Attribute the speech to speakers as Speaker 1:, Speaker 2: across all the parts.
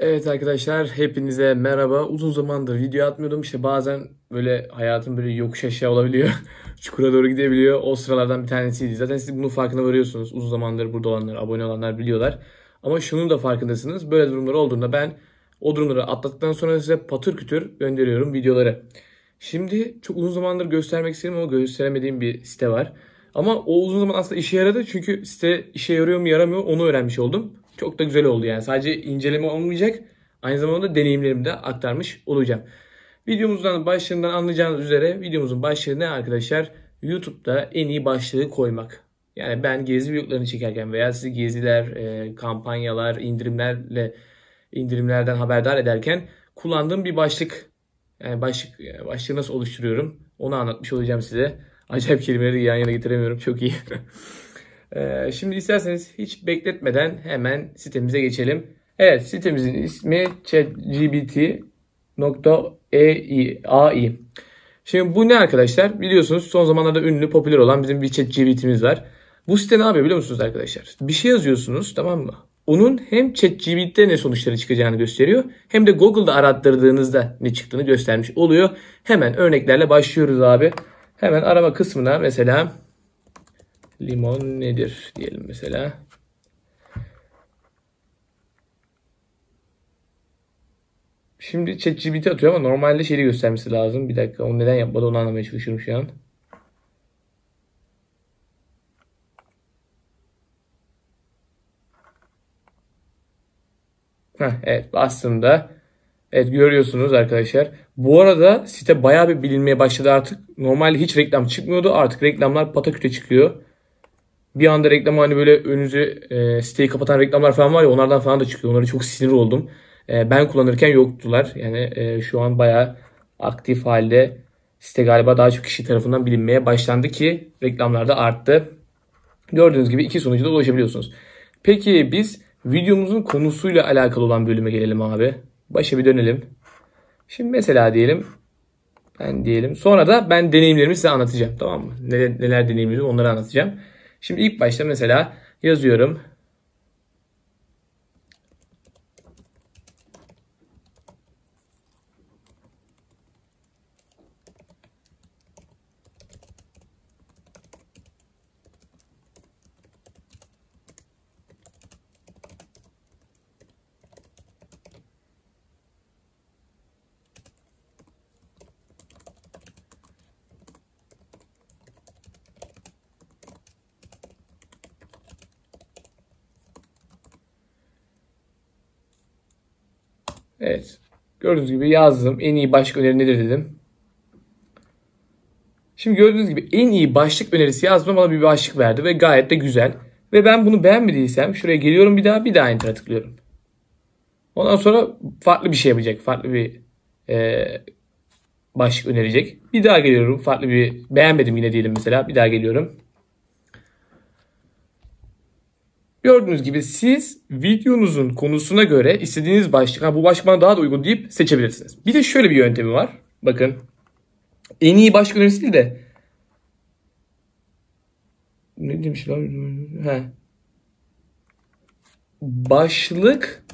Speaker 1: Evet arkadaşlar hepinize merhaba. Uzun zamandır video atmıyordum. İşte bazen böyle hayatım böyle yokuş aşağı olabiliyor. Çukura doğru gidebiliyor. O sıralardan bir tanesiydi. Zaten siz bunun farkına varıyorsunuz. Uzun zamandır burada olanlar, abone olanlar biliyorlar. Ama şunun da farkındasınız. Böyle durumlar olduğunda ben o durumları atlattıktan sonra size patır kütür gönderiyorum videoları. Şimdi çok uzun zamandır göstermek istedim ama gösteremediğim bir site var. Ama o uzun zaman aslında işe yaradı çünkü site işe yarıyor mu yaramıyor onu öğrenmiş oldum. Çok da güzel oldu yani. Sadece inceleme olmayacak. Aynı zamanda deneyimlerimi de aktarmış olacağım. Videomuzdan başlığından anlayacağınız üzere videomuzun başlığı ne arkadaşlar? YouTube'da en iyi başlığı koymak. Yani ben gezi vloglarını çekerken veya sizi geziler, e, kampanyalar, indirimlerle indirimlerden haberdar ederken kullandığım bir başlık. Yani başlık e, başlığı nasıl oluşturuyorum? Onu anlatmış olacağım size. Acayip kelimeleri yan yana getiremiyorum. Çok iyi. Ee, şimdi isterseniz hiç bekletmeden hemen sitemize geçelim. Evet sitemizin ismi chatgbt.ai. Şimdi bu ne arkadaşlar? Biliyorsunuz son zamanlarda ünlü popüler olan bizim bir ChatGPT'miz var. Bu site ne yapıyor biliyor musunuz arkadaşlar? Bir şey yazıyorsunuz tamam mı? Onun hem ChatGPT'de ne sonuçları çıkacağını gösteriyor hem de Google'da arattırdığınızda ne çıktığını göstermiş oluyor. Hemen örneklerle başlıyoruz abi. Hemen arama kısmına mesela limon nedir diyelim mesela. Şimdi ChatGPT atıyor ama normalde şeyi göstermesi lazım. Bir dakika onu neden yapmadı onu anlamaya çalışıyorum şu an. Heh, evet aslında evet görüyorsunuz arkadaşlar. Bu arada site bayağı bir bilinmeye başladı artık. Normalde hiç reklam çıkmıyordu. Artık reklamlar pataküte çıkıyor bir anda reklam hani böyle önünüzü e, siteyi kapatan reklamlar falan var ya onlardan falan da çıktı. Onlara çok sinir oldum. E, ben kullanırken yoktular. Yani e, şu an bayağı aktif halde site galiba daha çok kişi tarafından bilinmeye başlandı ki reklamlarda arttı. Gördüğünüz gibi iki sonucu da ulaşabiliyorsunuz. Peki biz videomuzun konusuyla alakalı olan bölüme gelelim abi. Başa bir dönelim. Şimdi mesela diyelim ben diyelim. Sonra da ben deneyimlerimi size anlatacağım tamam mı? Neler, neler deneyimledim onları anlatacağım. Şimdi ilk başta mesela yazıyorum Evet. Gördüğünüz gibi yazdım. En iyi başlık öneri nedir dedim. Şimdi gördüğünüz gibi en iyi başlık önerisi yazdım bana bir başlık verdi ve gayet de güzel. Ve ben bunu beğenmediysem şuraya geliyorum bir daha bir daha enter tıklıyorum. Ondan sonra farklı bir şey yapacak. Farklı bir e, başlık önerecek. Bir daha geliyorum farklı bir beğenmedim yine diyelim mesela. Bir daha geliyorum. Gördüğünüz gibi siz videonuzun konusuna göre istediğiniz başlık, ha bu başlık bana daha da uygun deyip seçebilirsiniz. Bir de şöyle bir yöntemi var. Bakın en iyi başlık önerisi değil de ne demişler? He. Başlık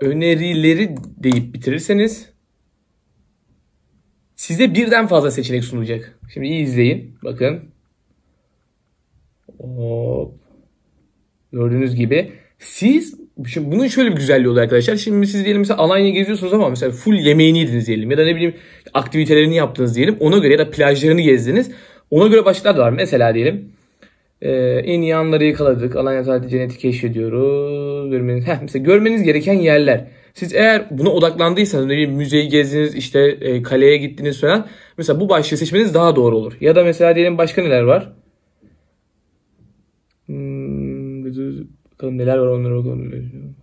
Speaker 1: önerileri deyip bitirirseniz size birden fazla seçenek sunulacak. Şimdi iyi izleyin. Bakın. Hop. Gördüğünüz gibi siz şimdi bunun şöyle bir güzelliği oluyor arkadaşlar. Şimdi siz diyelim mesela Alanya geziyorsunuz ama mesela full yemeğini yediniz diyelim ya da ne bileyim aktivitelerini yaptınız diyelim. Ona göre ya da plajlarını gezdiniz. Ona göre başlıklar da var. Mesela diyelim ee, en iyi anları yakaladık. Alanya tatili cenneti keşfediyoruz. Görmeniz, heh, mesela görmeniz gereken yerler. Siz eğer buna odaklandıysanız bir müzeyi gezdiniz işte e, kaleye gittiniz falan. Mesela bu başlığı seçmeniz daha doğru olur. Ya da mesela diyelim başka neler var? göreceğiz. Bakalım neler var onlara bakalım.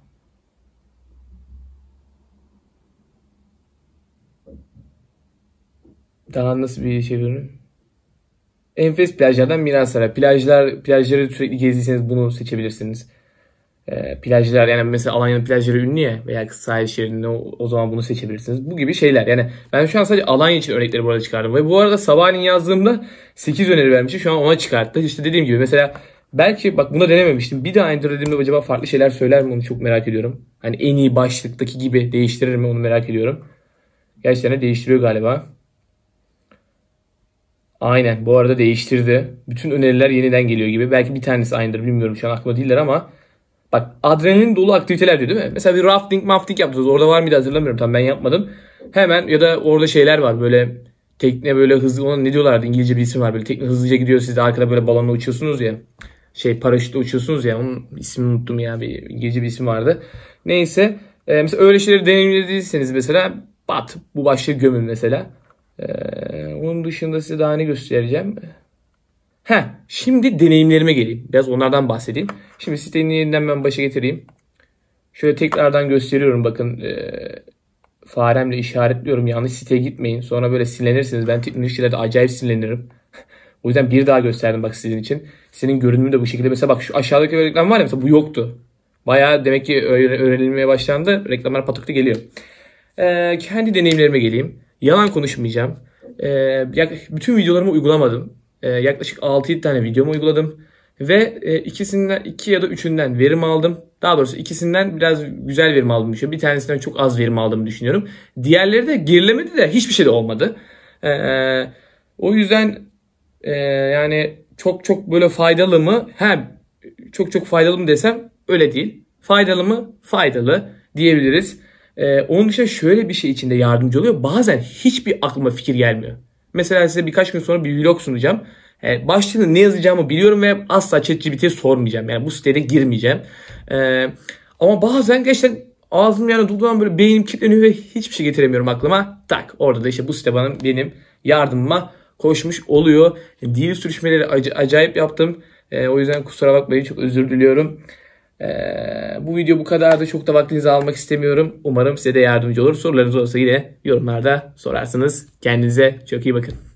Speaker 1: Daha nasıl bir şey veririm? Enfes plajlardan Miransara. Plajlar, plajları sürekli gezdiyseniz bunu seçebilirsiniz. Ee, plajlar yani mesela Alanya'nın plajları ünlü ya veya sahil şeridinde o, o zaman bunu seçebilirsiniz. Bu gibi şeyler. Yani ben şu an sadece Alanya için örnekleri burada çıkardım. Ve bu arada Sabahin yazdığımda 8 öneri vermişti Şu an ona çıkarttı. İşte dediğim gibi mesela Belki bak buna denememiştim. Bir daha enter dediğimde acaba farklı şeyler söyler mi onu çok merak ediyorum. Hani en iyi başlıktaki gibi değiştirir mi onu merak ediyorum. Gerçekten de değiştiriyor galiba. Aynen bu arada değiştirdi. Bütün öneriler yeniden geliyor gibi. Belki bir tanesi aynıdır bilmiyorum şu an aklımda değiller ama. Bak adrenalin dolu aktiviteler diyor değil mi? Mesela bir rafting mafting yaptınız. Orada var mıydı hatırlamıyorum. Tam ben yapmadım. Hemen ya da orada şeyler var böyle tekne böyle hızlı ona ne diyorlardı İngilizce bir isim var böyle tekne hızlıca gidiyor siz de arkada böyle balonla uçuyorsunuz ya şey paraşütle uçuyorsunuz ya onun ismini unuttum ya bir gece bir isim vardı. Neyse e, mesela öyle şeyleri deneyimlediyseniz mesela bat bu başlığı gömün mesela. E, onun dışında size daha ne göstereceğim. Ha, şimdi deneyimlerime geleyim. Biraz onlardan bahsedeyim. Şimdi sitenin yeniden ben başa getireyim. Şöyle tekrardan gösteriyorum bakın. E, faremle işaretliyorum. Yanlış siteye gitmeyin. Sonra böyle sinirlenirsiniz. Ben teknolojilerde acayip sinirlenirim. O yüzden bir daha gösterdim bak sizin için. Senin görünümü de bu şekilde. Mesela bak şu aşağıdaki reklam var ya mesela bu yoktu. bayağı demek ki öğrenilmeye başlandı. Reklamlar patıklı geliyor. Ee, kendi deneyimlerime geleyim. Yalan konuşmayacağım. Ee, yaklaşık bütün videolarımı uygulamadım. Ee, yaklaşık 6-7 tane videomu uyguladım. Ve e, ikisinden iki ya da üçünden verim aldım. Daha doğrusu ikisinden biraz güzel verim aldım düşünüyorum. Bir tanesinden çok az verim aldığımı düşünüyorum. Diğerleri de gerilemedi de hiçbir şey de olmadı. Ee, o yüzden ee, yani çok çok böyle faydalı mı? He, çok çok faydalı mı desem öyle değil. Faydalı mı? Faydalı diyebiliriz. Ee, onun dışında şöyle bir şey içinde yardımcı oluyor. Bazen hiçbir aklıma fikir gelmiyor. Mesela size birkaç gün sonra bir vlog sunacağım. Ee, başlığında ne yazacağımı biliyorum ve asla ChatGPT'ye sormayacağım. Yani bu sitede girmeyeceğim. Ee, ama bazen gerçekten ağzım yani dudağım böyle beynim kilitleniyor ve hiçbir şey getiremiyorum aklıma. Tak orada da işte bu site bana benim yardımıma koşmuş oluyor. Dil sürüşmeleri ac- acayip yaptım. E, o yüzden kusura bakmayın çok özür diliyorum. E, bu video bu kadardı. Çok da vaktinizi almak istemiyorum. Umarım size de yardımcı olur. Sorularınız olursa yine yorumlarda sorarsınız. Kendinize çok iyi bakın.